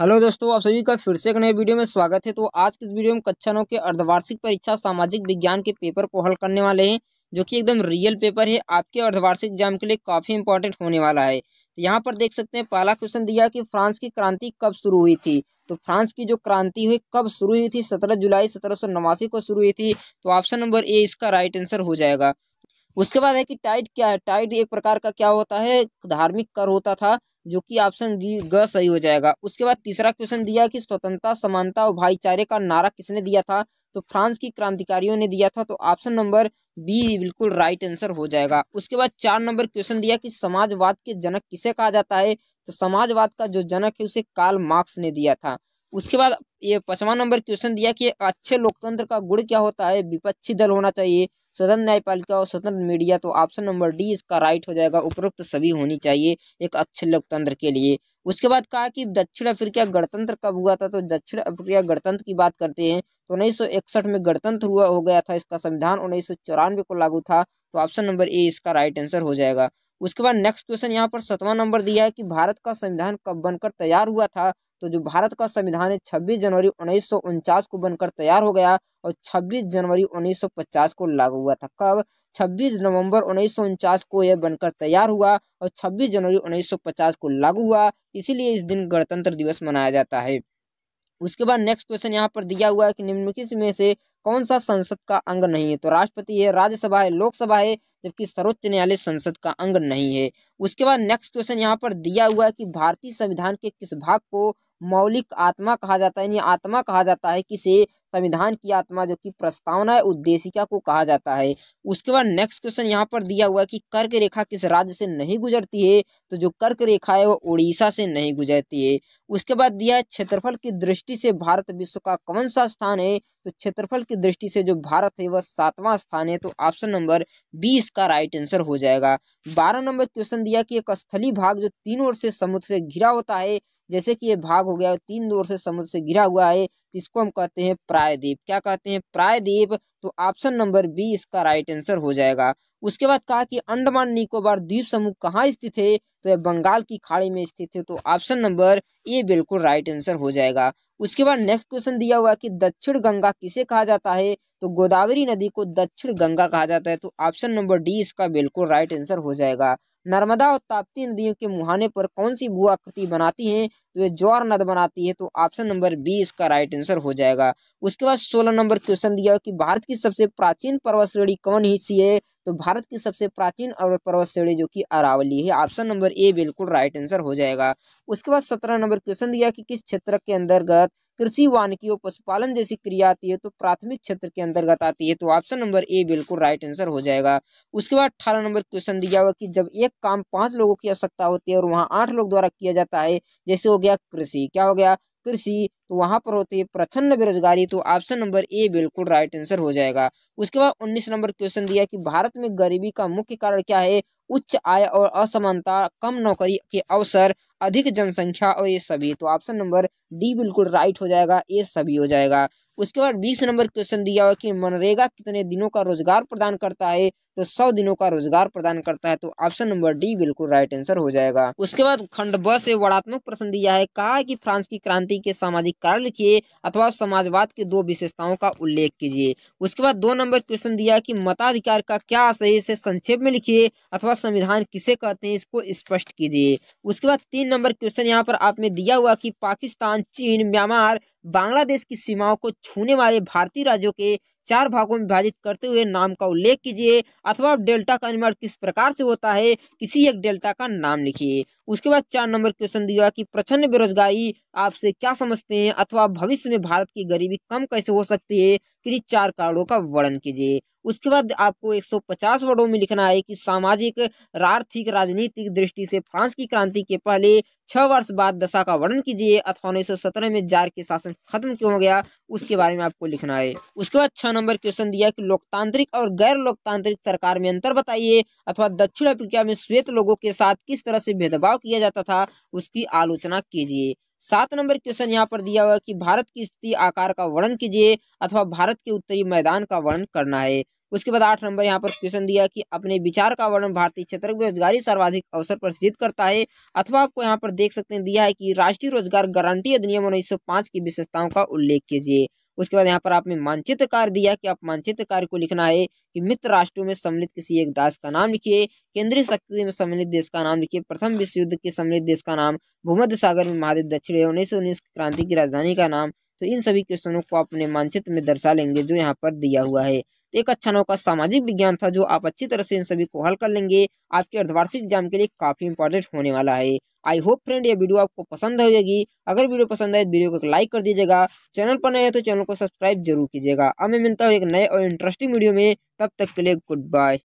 hello दोस्तों आप सभी का फिर से एक नए वीडियो में स्वागत है तो आज के इस वीडियो में कक्षा नौ के अर्धवार्षिक परीक्षा सामाजिक विज्ञान के पेपर को हल करने वाले हैं जो कि एकदम रियल पेपर है आपके अर्धवार्षिक एग्जाम के लिए काफ़ी इंपॉर्टेंट होने वाला है तो यहाँ पर देख सकते हैं पहला क्वेश्चन दिया कि फ्रांस की क्रांति कब शुरू हुई थी तो फ्रांस की जो क्रांति हुई कब शुरू हुई थी सत्रह जुलाई सत्रह को शुरू हुई थी तो ऑप्शन नंबर ए इसका राइट आंसर हो जाएगा उसके बाद है कि टाइट क्या है टाइट एक प्रकार का क्या होता है धार्मिक कर होता था जो कि ऑप्शन डी ग सही हो जाएगा उसके बाद तीसरा क्वेश्चन दिया कि स्वतंत्रता समानता और भाईचारे का नारा किसने दिया था तो फ्रांस की क्रांतिकारियों ने दिया था तो ऑप्शन नंबर बी बिल्कुल राइट आंसर हो जाएगा उसके बाद चार नंबर क्वेश्चन दिया कि समाजवाद के जनक किसे कहा जाता है तो समाजवाद का जो जनक है उसे कार्ल मार्क्स ने दिया था उसके बाद ये पचवा नंबर क्वेश्चन दिया कि अच्छे लोकतंत्र का गुण क्या होता है विपक्षी दल होना चाहिए स्वतंत्र न्यायपालिका और स्वतंत्र मीडिया तो ऑप्शन नंबर डी इसका राइट हो जाएगा उपरोक्त सभी होनी चाहिए एक अच्छे लोकतंत्र के लिए उसके बाद कहा कि दक्षिण अफ्रीका गणतंत्र कब हुआ था तो दक्षिण अफ्रीका गणतंत्र की बात करते हैं तो उन्नीस में गणतंत्र हुआ हो गया था इसका संविधान उन्नीस को लागू था तो ऑप्शन नंबर ए इसका राइट आंसर हो जाएगा उसके बाद नेक्स्ट क्वेश्चन यहाँ पर सतवा नंबर दिया है कि भारत का संविधान कब बनकर तैयार हुआ था तो जो भारत का संविधान है छब्बीस जनवरी उन्नीस को बनकर तैयार हो गया और छब्बीस जनवरी 1950 को लागू हुआ था कब 26 नवंबर उन्नीस को यह बनकर तैयार हुआ और 26 जनवरी 1950 को लागू हुआ इसीलिए इस दिन गणतंत्र दिवस मनाया जाता है उसके बाद नेक्स्ट क्वेश्चन यहाँ पर दिया हुआ है कि निम्नलिखित में से कौन सा संसद का अंग नहीं है तो राष्ट्रपति है राज्यसभा है लोकसभा है जबकि सर्वोच्च न्यायालय संसद का अंग नहीं है उसके बाद नेक्स्ट क्वेश्चन यहाँ पर दिया हुआ है कि भारतीय संविधान के किस भाग को मौलिक आत्मा कहा जाता है यानी आत्मा कहा जाता है किसे संविधान की आत्मा जो कि प्रस्तावना है उद्देशिका को कहा जाता है उसके बाद नेक्स्ट क्वेश्चन यहाँ पर दिया हुआ है कि कर्क रेखा किस राज्य से नहीं गुजरती है तो जो कर्क रेखा है वो उड़ीसा से नहीं गुजरती है उसके बाद दिया है क्षेत्रफल की दृष्टि से भारत विश्व का कौन सा स्थान है तो क्षेत्रफल की दृष्टि से जो भारत है वह सातवां स्थान है तो ऑप्शन नंबर बी इसका राइट आंसर हो जाएगा बारह नंबर क्वेश्चन दिया कि एक स्थली भाग जो तीन ओर से समुद्र से घिरा होता है जैसे कि ये भाग हो गया तीन दौर से समुद्र से गिरा हुआ है इसको हम कहते हैं प्रायद्वीप क्या कहते हैं प्रायद्वीप तो ऑप्शन नंबर बी इसका राइट आंसर हो जाएगा उसके बाद कहा कि अंडमान निकोबार द्वीप समूह कहाँ स्थित है तो यह बंगाल की खाड़ी में स्थित है तो ऑप्शन नंबर ए बिल्कुल राइट आंसर हो जाएगा उसके बाद नेक्स्ट क्वेश्चन दिया हुआ है कि दक्षिण गंगा किसे कहा जाता है तो गोदावरी नदी को दक्षिण गंगा कहा जाता है तो ऑप्शन नंबर डी इसका बिल्कुल राइट आंसर हो जाएगा नर्मदा और ताप्ती नदियों के मुहाने पर कौन सी भू आकृति बनाती है तो ये ज्वार नद बनाती है तो ऑप्शन नंबर बी इसका राइट आंसर हो जाएगा उसके बाद सोलह नंबर क्वेश्चन दिया कि भारत की सबसे प्राचीन पर्वत श्रेणी कौन सी है तो भारत की सबसे प्राचीन और पर्वत श्रेणी जो कि अरावली है ऑप्शन नंबर ए बिल्कुल राइट आंसर हो जाएगा उसके बाद सत्रह नंबर क्वेश्चन दिया कि किस क्षेत्र के अंतर्गत कृषि वानकी और पशुपालन जैसी क्रिया आती है तो प्राथमिक क्षेत्र के अंतर्गत आती है तो ऑप्शन नंबर ए बिल्कुल राइट आंसर हो जाएगा उसके बाद अठारह नंबर क्वेश्चन दिया हुआ कि जब एक काम पांच लोगों की आवश्यकता होती है और वहां आठ लोग द्वारा किया जाता है जैसे हो गया कृषि क्या हो गया कृषि तो वहाँ पर होती है प्रचंड बेरोजगारी तो ऑप्शन नंबर ए बिल्कुल राइट आंसर हो जाएगा उसके बाद उन्नीस नंबर क्वेश्चन दिया कि भारत में गरीबी का मुख्य कारण क्या है उच्च आय और असमानता कम नौकरी के अवसर अधिक जनसंख्या और ये सभी तो ऑप्शन नंबर डी बिल्कुल राइट हो जाएगा ये सभी हो जाएगा उसके बाद बीस नंबर क्वेश्चन दिया हुआ कि मनरेगा कितने दिनों का रोजगार प्रदान करता है तो सौ दिनों का रोजगार प्रदान करता है तो ऑप्शन नंबर डी बिल्कुल राइट आंसर हो जाएगा उसके बाद खंड ब से वर्णात्मक प्रश्न दिया है कहा कि फ्रांस की क्रांति के सामाजिक कारण लिखिए अथवा समाजवाद की दो विशेषताओं का उल्लेख कीजिए उसके बाद दो नंबर क्वेश्चन दिया कि मताधिकार का क्या आशय इसे संक्षेप में लिखिए अथवा संविधान किसे कहते हैं इसको स्पष्ट कीजिए उसके बाद तीन नंबर क्वेश्चन यहाँ पर आप में दिया हुआ कि पाकिस्तान चीन म्यांमार बांग्लादेश की सीमाओं को छूने वाले भारतीय राज्यों के चार भागों में विभाजित करते हुए नाम का उल्लेख कीजिए अथवा डेल्टा का निर्माण किस प्रकार से होता है किसी एक डेल्टा का नाम लिखिए उसके बाद चार नंबर क्वेश्चन दिया कि प्रचंड बेरोजगारी आपसे क्या समझते हैं अथवा भविष्य में भारत की गरीबी कम कैसे हो सकती है किन्हीं चार कारणों का वर्णन कीजिए उसके बाद आपको 150 वर्डों में लिखना है कि सामाजिक आर्थिक राजनीतिक दृष्टि से फ्रांस की क्रांति के पहले छह वर्ष बाद दशा का वर्णन कीजिए अथवा उन्नीस में जार के शासन खत्म क्यों हो गया उसके बारे में आपको लिखना है उसके बाद छह नंबर क्वेश्चन दिया कि लोकतांत्रिक और गैर लोकतांत्रिक सरकार में अंतर बताइए अथवा दक्षिण अफ्रीका में श्वेत लोगों के साथ किस तरह से भेदभाव किया जाता था उसकी आलोचना कीजिए सात नंबर क्वेश्चन यहाँ पर दिया हुआ है कि भारत की स्थिति आकार का वर्णन कीजिए अथवा भारत के उत्तरी मैदान का वर्णन करना है उसके बाद आठ नंबर यहाँ पर क्वेश्चन दिया कि अपने विचार का वर्णन भारतीय क्षेत्र में रोजगारी सर्वाधिक अवसर पर सृजित करता है अथवा आपको यहाँ पर देख सकते हैं दिया है कि राष्ट्रीय रोजगार गारंटी अधिनियम उन्नीस की विशेषताओं का उल्लेख कीजिए उसके बाद यहाँ पर आपने मानचित्र कार्य दिया कि आप मानचित्र कार्य को लिखना है कि मित्र राष्ट्रों में सम्मिलित किसी एक दास का नाम लिखिए केंद्रीय शक्ति में सम्मिलित देश का नाम लिखिए प्रथम विश्व युद्ध के सम्मिलित देश का नाम भूमध्य सागर में महादेव दक्षिण उन्नीस सौ उन्नीस क्रांति की राजधानी का नाम तो इन सभी क्वेश्चनों को अपने मानचित्र में दर्शा लेंगे जो यहाँ पर दिया हुआ है तो एक अच्छा नौका सामाजिक विज्ञान था जो आप अच्छी तरह से इन सभी को हल कर लेंगे आपके अर्धवार्षिक एग्जाम के लिए काफी इंपॉर्टेंट होने वाला है आई होप फ्रेंड ये वीडियो आपको पसंद होगी अगर वीडियो पसंद आए तो वीडियो को एक लाइक कर दीजिएगा चैनल पर नए हो तो चैनल को सब्सक्राइब जरूर कीजिएगा अब मैं मिलता हूँ एक नए और इंटरेस्टिंग वीडियो में तब तक के लिए गुड बाय